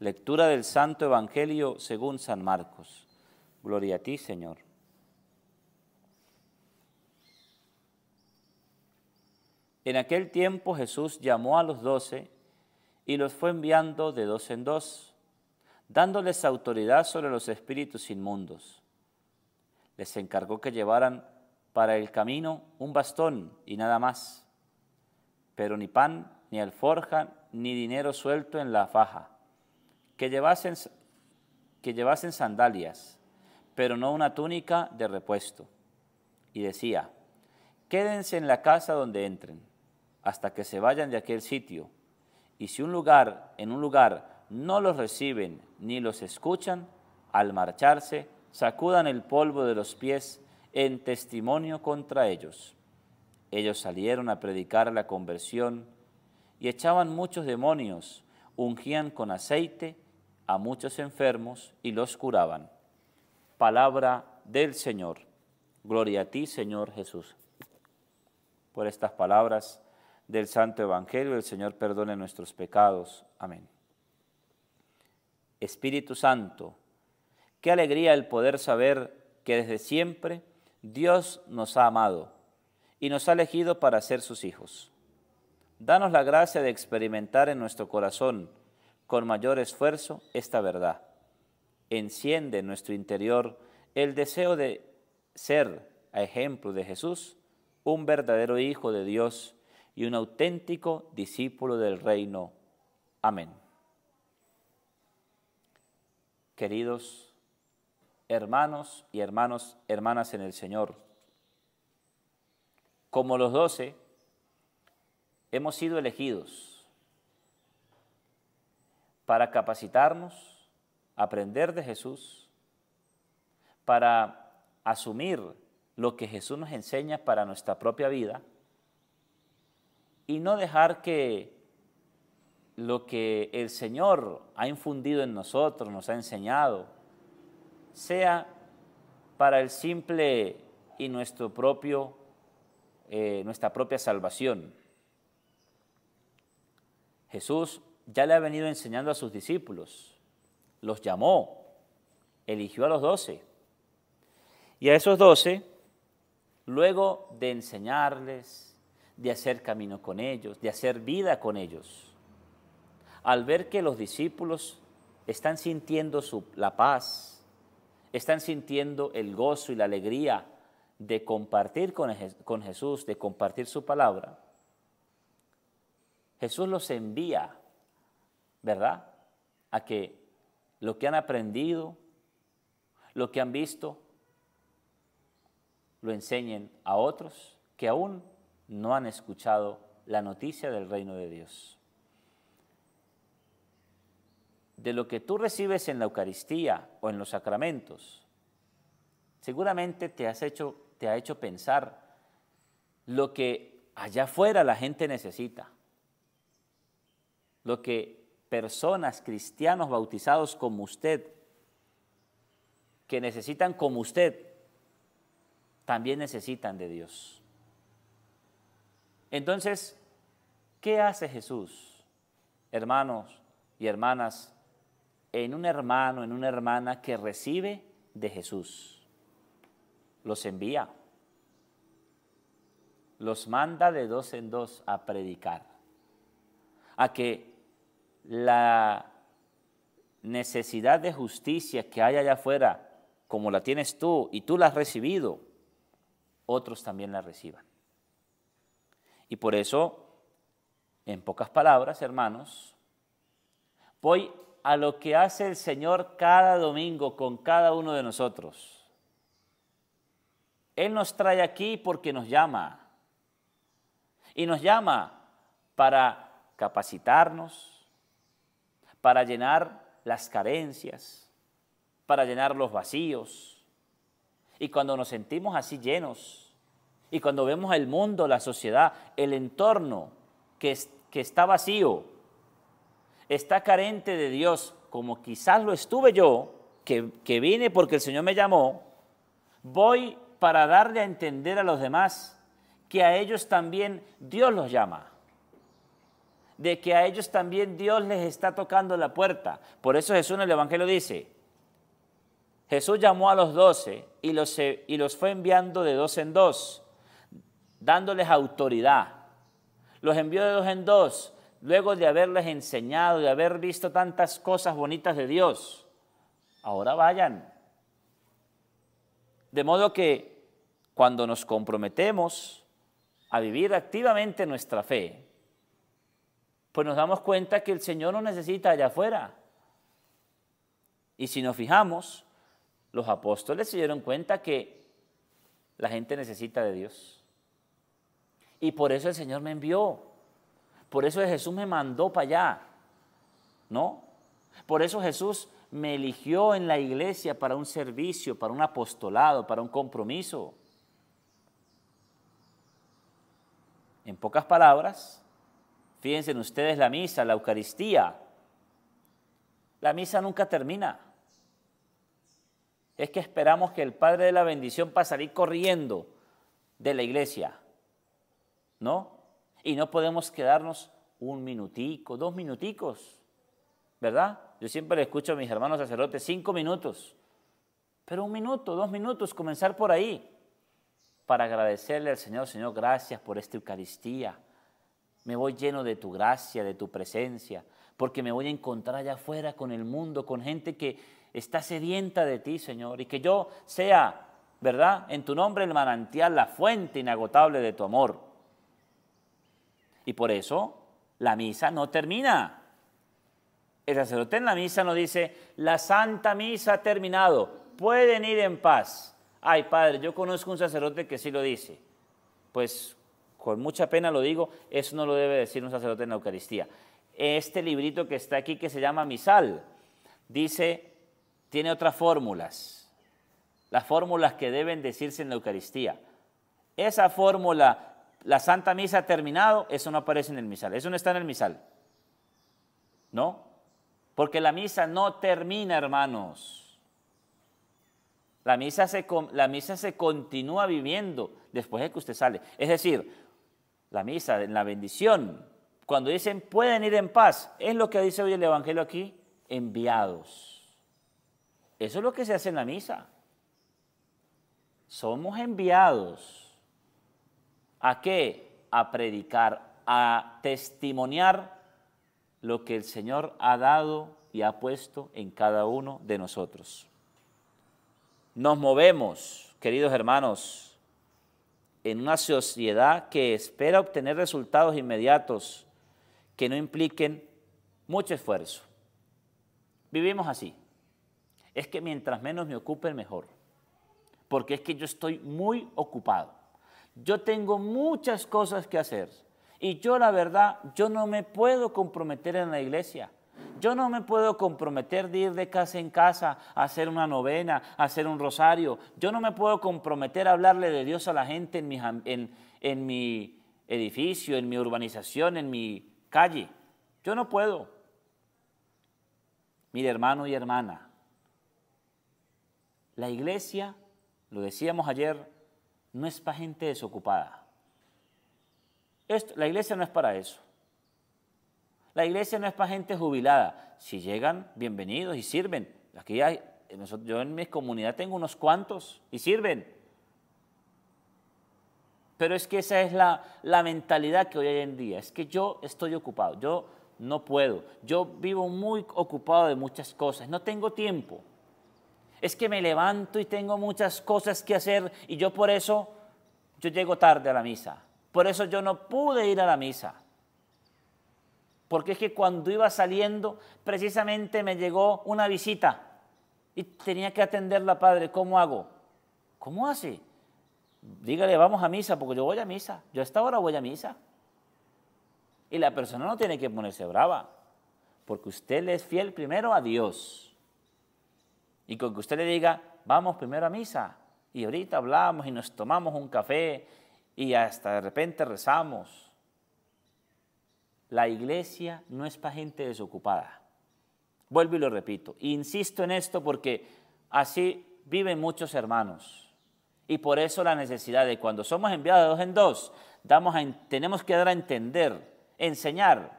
Lectura del Santo Evangelio según San Marcos. Gloria a ti, Señor. En aquel tiempo Jesús llamó a los doce y los fue enviando de dos en dos, dándoles autoridad sobre los espíritus inmundos. Les encargó que llevaran para el camino un bastón y nada más, pero ni pan, ni alforja, ni dinero suelto en la faja que llevasen, que llevasen sandalias, pero no una túnica de repuesto. Y decía, quédense en la casa donde entren, hasta que se vayan de aquel sitio. Y si un lugar, en un lugar, no los reciben ni los escuchan, al marcharse, sacudan el polvo de los pies en testimonio contra ellos. Ellos salieron a predicar la conversión y echaban muchos demonios, ungían con aceite a muchos enfermos y los curaban. Palabra del Señor. Gloria a ti, Señor Jesús. Por estas palabras del Santo Evangelio, el Señor perdone nuestros pecados. Amén. Espíritu Santo, qué alegría el poder saber que desde siempre Dios nos ha amado y nos ha elegido para ser sus hijos. Danos la gracia de experimentar en nuestro corazón con mayor esfuerzo esta verdad. Enciende en nuestro interior el deseo de ser, a ejemplo de Jesús, un verdadero hijo de Dios y un auténtico discípulo del reino. Amén. Queridos hermanos y hermanos, hermanas en el Señor, como los doce, hemos sido elegidos para capacitarnos, aprender de Jesús, para asumir lo que Jesús nos enseña para nuestra propia vida y no dejar que lo que el Señor ha infundido en nosotros, nos ha enseñado, sea para el simple y nuestro propio, eh, nuestra propia salvación. Jesús ya le ha venido enseñando a sus discípulos, los llamó, eligió a los doce. Y a esos doce, luego de enseñarles, de hacer camino con ellos, de hacer vida con ellos, al ver que los discípulos están sintiendo la paz, están sintiendo el gozo y la alegría de compartir con Jesús, de compartir su palabra, Jesús los envía ¿verdad? A que lo que han aprendido, lo que han visto, lo enseñen a otros que aún no han escuchado la noticia del reino de Dios. De lo que tú recibes en la Eucaristía o en los sacramentos, seguramente te, has hecho, te ha hecho pensar lo que allá afuera la gente necesita, lo que personas, cristianos bautizados como usted, que necesitan como usted, también necesitan de Dios. Entonces, ¿qué hace Jesús, hermanos y hermanas, en un hermano, en una hermana que recibe de Jesús? Los envía, los manda de dos en dos a predicar, a que la necesidad de justicia que hay allá afuera, como la tienes tú y tú la has recibido, otros también la reciban. Y por eso, en pocas palabras, hermanos, voy a lo que hace el Señor cada domingo con cada uno de nosotros. Él nos trae aquí porque nos llama. Y nos llama para capacitarnos, para llenar las carencias, para llenar los vacíos. Y cuando nos sentimos así llenos, y cuando vemos el mundo, la sociedad, el entorno que, que está vacío, está carente de Dios, como quizás lo estuve yo, que, que vine porque el Señor me llamó, voy para darle a entender a los demás que a ellos también Dios los llama de que a ellos también Dios les está tocando la puerta. Por eso Jesús en el Evangelio dice, Jesús llamó a los doce y los, y los fue enviando de dos en dos, dándoles autoridad. Los envió de dos en dos, luego de haberles enseñado, de haber visto tantas cosas bonitas de Dios. Ahora vayan. De modo que cuando nos comprometemos a vivir activamente nuestra fe, pues nos damos cuenta que el Señor nos necesita allá afuera. Y si nos fijamos, los apóstoles se dieron cuenta que la gente necesita de Dios. Y por eso el Señor me envió. Por eso Jesús me mandó para allá. ¿No? Por eso Jesús me eligió en la iglesia para un servicio, para un apostolado, para un compromiso. En pocas palabras, Fíjense en ustedes la misa, la Eucaristía. La misa nunca termina. Es que esperamos que el Padre de la bendición para salir corriendo de la iglesia. ¿No? Y no podemos quedarnos un minutico, dos minuticos. ¿Verdad? Yo siempre le escucho a mis hermanos sacerdotes cinco minutos. Pero un minuto, dos minutos, comenzar por ahí. Para agradecerle al Señor, Señor, gracias por esta Eucaristía. Me voy lleno de tu gracia, de tu presencia, porque me voy a encontrar allá afuera con el mundo, con gente que está sedienta de ti, Señor, y que yo sea, ¿verdad? En tu nombre el manantial, la fuente inagotable de tu amor. Y por eso la misa no termina. El sacerdote en la misa nos dice, la santa misa ha terminado, pueden ir en paz. Ay, padre, yo conozco un sacerdote que sí lo dice. Pues con mucha pena lo digo, eso no lo debe decir un sacerdote en la Eucaristía. Este librito que está aquí, que se llama Misal, dice, tiene otras fórmulas, las fórmulas que deben decirse en la Eucaristía. Esa fórmula, la Santa Misa ha terminado, eso no aparece en el Misal, eso no está en el Misal. ¿No? Porque la misa no termina, hermanos. La misa se, la misa se continúa viviendo después de que usted sale. Es decir, la misa, en la bendición. Cuando dicen pueden ir en paz, es lo que dice hoy el Evangelio aquí, enviados. Eso es lo que se hace en la misa. Somos enviados. ¿A qué? A predicar, a testimoniar lo que el Señor ha dado y ha puesto en cada uno de nosotros. Nos movemos, queridos hermanos, en una sociedad que espera obtener resultados inmediatos que no impliquen mucho esfuerzo. Vivimos así. Es que mientras menos me ocupen, mejor. Porque es que yo estoy muy ocupado. Yo tengo muchas cosas que hacer. Y yo la verdad, yo no me puedo comprometer en la iglesia yo no me puedo comprometer de ir de casa en casa a hacer una novena, a hacer un rosario. Yo no me puedo comprometer a hablarle de Dios a la gente en mi, edificio, en mi urbanización, en mi calle. Yo no puedo. Mire, hermano y hermana, la iglesia, lo decíamos ayer, no es para gente desocupada. la iglesia no es para eso. La iglesia no es para gente jubilada. Si llegan, bienvenidos y sirven. Aquí hay, yo en mi comunidad tengo unos cuantos y sirven. Pero es que esa es la, la mentalidad que hoy hay en día. Es que yo estoy ocupado, yo no puedo. Yo vivo muy ocupado de muchas cosas, no tengo tiempo. Es que me levanto y tengo muchas cosas que hacer y yo por eso, yo llego tarde a la misa. Por eso yo no pude ir a la misa. Porque es que cuando iba saliendo, precisamente me llegó una visita y tenía que atenderla, padre. ¿Cómo hago? ¿Cómo hace? Dígale, vamos a misa, porque yo voy a misa. Yo a esta hora voy a misa. Y la persona no tiene que ponerse brava, porque usted le es fiel primero a Dios. Y con que usted le diga, vamos primero a misa, y ahorita hablamos y nos tomamos un café, y hasta de repente rezamos. La iglesia no es para gente desocupada. Vuelvo y lo repito. Insisto en esto porque así viven muchos hermanos. Y por eso la necesidad de cuando somos enviados dos en dos, damos tenemos que dar a entender, enseñar,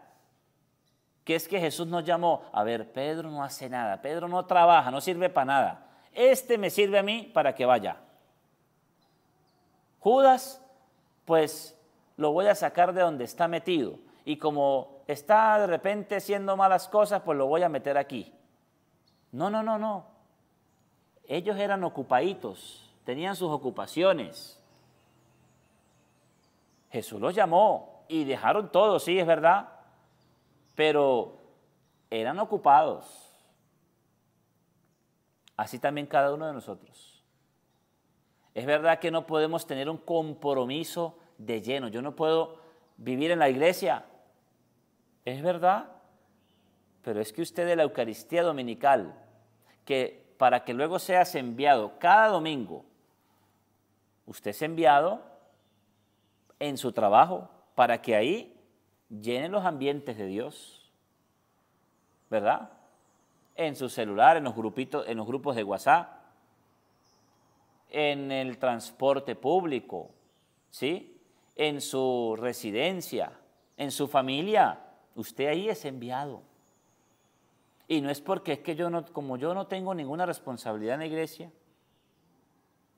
que es que Jesús nos llamó, a ver, Pedro no hace nada, Pedro no trabaja, no sirve para nada. Este me sirve a mí para que vaya. Judas, pues lo voy a sacar de donde está metido y como está de repente haciendo malas cosas, pues lo voy a meter aquí. No, no, no, no. Ellos eran ocupaditos, tenían sus ocupaciones. Jesús los llamó y dejaron todo, sí, es verdad, pero eran ocupados. Así también cada uno de nosotros. Es verdad que no podemos tener un compromiso de lleno. Yo no puedo vivir en la iglesia es verdad, pero es que usted de la Eucaristía Dominical, que para que luego seas enviado cada domingo, usted es enviado en su trabajo para que ahí llenen los ambientes de Dios, ¿verdad? En su celular, en los grupitos, en los grupos de WhatsApp, en el transporte público, ¿sí? En su residencia, en su familia. Usted ahí es enviado. Y no es porque es que yo no, como yo no tengo ninguna responsabilidad en la iglesia.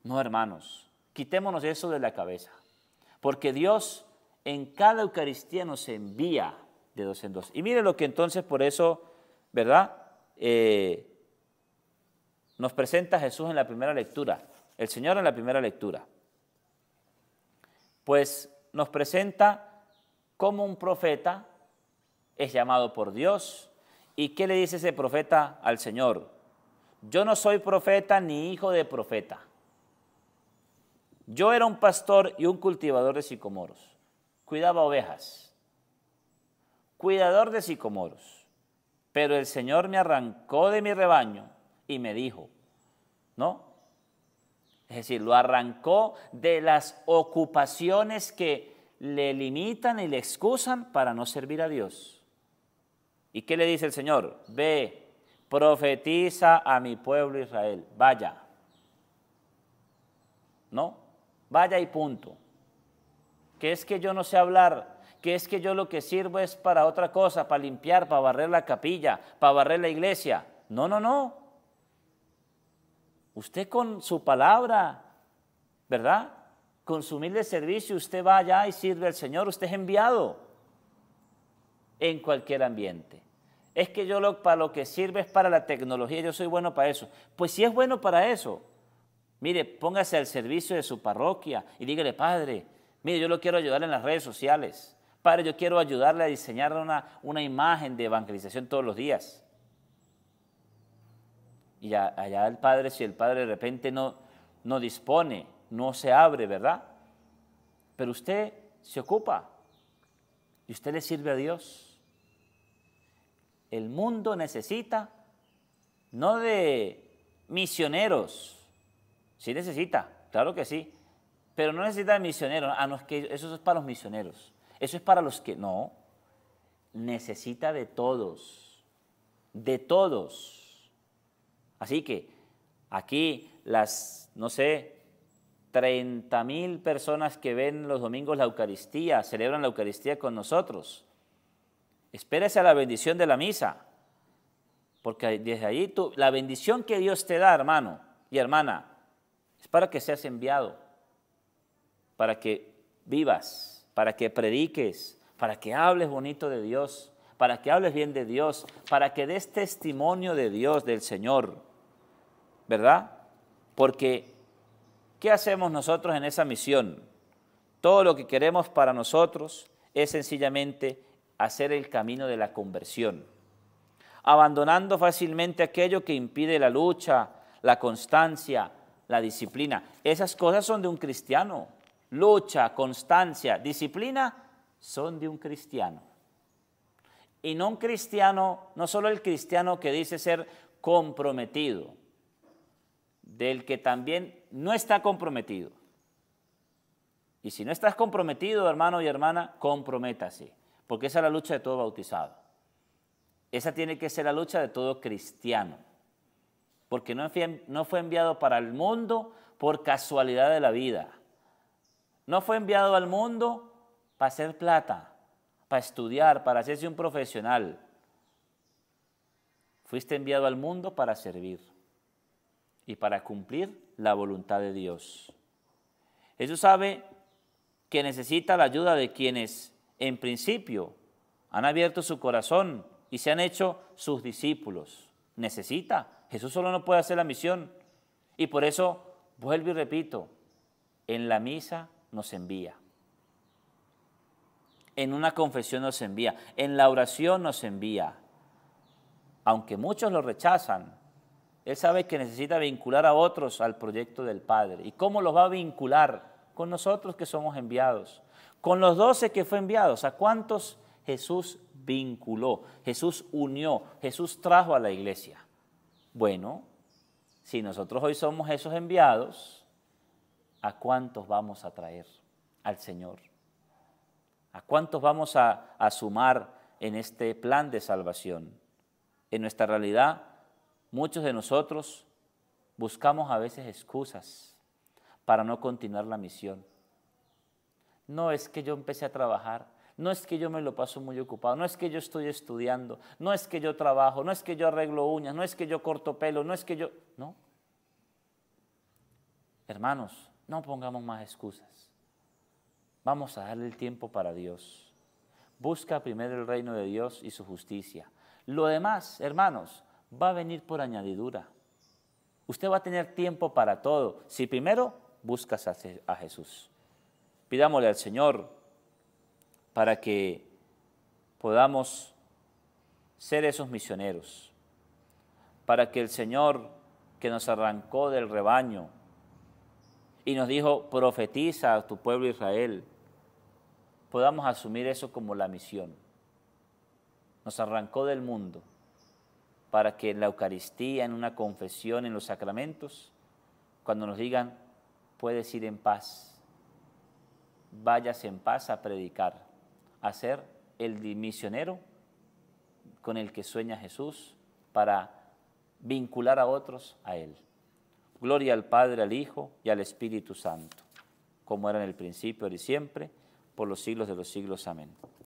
No, hermanos, quitémonos eso de la cabeza. Porque Dios en cada Eucaristía nos envía de dos en dos. Y mire lo que entonces por eso, ¿verdad? Eh, nos presenta Jesús en la primera lectura, el Señor en la primera lectura. Pues nos presenta como un profeta es llamado por Dios. ¿Y qué le dice ese profeta al Señor? Yo no soy profeta ni hijo de profeta. Yo era un pastor y un cultivador de sicomoros. Cuidaba ovejas. Cuidador de sicomoros. Pero el Señor me arrancó de mi rebaño y me dijo, ¿no? Es decir, lo arrancó de las ocupaciones que le limitan y le excusan para no servir a Dios. ¿Y qué le dice el Señor? Ve, profetiza a mi pueblo Israel, vaya. ¿No? Vaya y punto. Que es que yo no sé hablar, que es que yo lo que sirvo es para otra cosa, para limpiar, para barrer la capilla, para barrer la iglesia. No, no, no. Usted con su palabra, ¿verdad? Con su humilde servicio, usted va allá y sirve al Señor, usted es enviado en cualquier ambiente es que yo lo, para lo que sirve es para la tecnología, yo soy bueno para eso. Pues si es bueno para eso, mire, póngase al servicio de su parroquia y dígale, padre, mire, yo lo quiero ayudar en las redes sociales. Padre, yo quiero ayudarle a diseñar una, una imagen de evangelización todos los días. Y allá el padre, si el padre de repente no, no dispone, no se abre, ¿verdad? Pero usted se ocupa y usted le sirve a Dios. El mundo necesita no de misioneros, sí necesita, claro que sí, pero no necesita de misioneros, ah, que eso es para los misioneros, eso es para los que no, necesita de todos, de todos. Así que aquí las, no sé, 30 mil personas que ven los domingos la Eucaristía, celebran la Eucaristía con nosotros, Espérese a la bendición de la misa, porque desde allí tú, la bendición que Dios te da, hermano y hermana, es para que seas enviado, para que vivas, para que prediques, para que hables bonito de Dios, para que hables bien de Dios, para que des testimonio de Dios, del Señor, ¿verdad? Porque, ¿qué hacemos nosotros en esa misión? Todo lo que queremos para nosotros es sencillamente hacer el camino de la conversión, abandonando fácilmente aquello que impide la lucha, la constancia, la disciplina. Esas cosas son de un cristiano. Lucha, constancia, disciplina son de un cristiano. Y no un cristiano, no solo el cristiano que dice ser comprometido, del que también no está comprometido. Y si no estás comprometido, hermano y hermana, comprométase porque esa es la lucha de todo bautizado. Esa tiene que ser la lucha de todo cristiano, porque no, fue enviado para el mundo por casualidad de la vida. No fue enviado al mundo para hacer plata, para estudiar, para hacerse un profesional. Fuiste enviado al mundo para servir y para cumplir la voluntad de Dios. Eso sabe que necesita la ayuda de quienes en principio, han abierto su corazón y se han hecho sus discípulos. Necesita. Jesús solo no puede hacer la misión. Y por eso, vuelvo y repito, en la misa nos envía. En una confesión nos envía. En la oración nos envía. Aunque muchos lo rechazan, Él sabe que necesita vincular a otros al proyecto del Padre. ¿Y cómo los va a vincular? Con nosotros que somos enviados. Con los doce que fue enviados, ¿a cuántos Jesús vinculó? Jesús unió, Jesús trajo a la iglesia. Bueno, si nosotros hoy somos esos enviados, ¿a cuántos vamos a traer al Señor? ¿A cuántos vamos a, a sumar en este plan de salvación? En nuestra realidad, muchos de nosotros buscamos a veces excusas para no continuar la misión. No es que yo empecé a trabajar, no es que yo me lo paso muy ocupado, no es que yo estoy estudiando, no es que yo trabajo, no es que yo arreglo uñas, no es que yo corto pelo, no es que yo... No. Hermanos, no pongamos más excusas. Vamos a darle el tiempo para Dios. Busca primero el reino de Dios y su justicia. Lo demás, hermanos, va a venir por añadidura. Usted va a tener tiempo para todo si primero buscas a, a Jesús. Pidámosle al Señor para que podamos ser esos misioneros, para que el Señor que nos arrancó del rebaño y nos dijo, profetiza a tu pueblo Israel, podamos asumir eso como la misión. Nos arrancó del mundo para que en la Eucaristía, en una confesión, en los sacramentos, cuando nos digan, puedes ir en paz, vayas en paz a predicar, a ser el misionero con el que sueña Jesús para vincular a otros a Él. Gloria al Padre, al Hijo y al Espíritu Santo, como era en el principio, ahora y siempre, por los siglos de los siglos. Amén.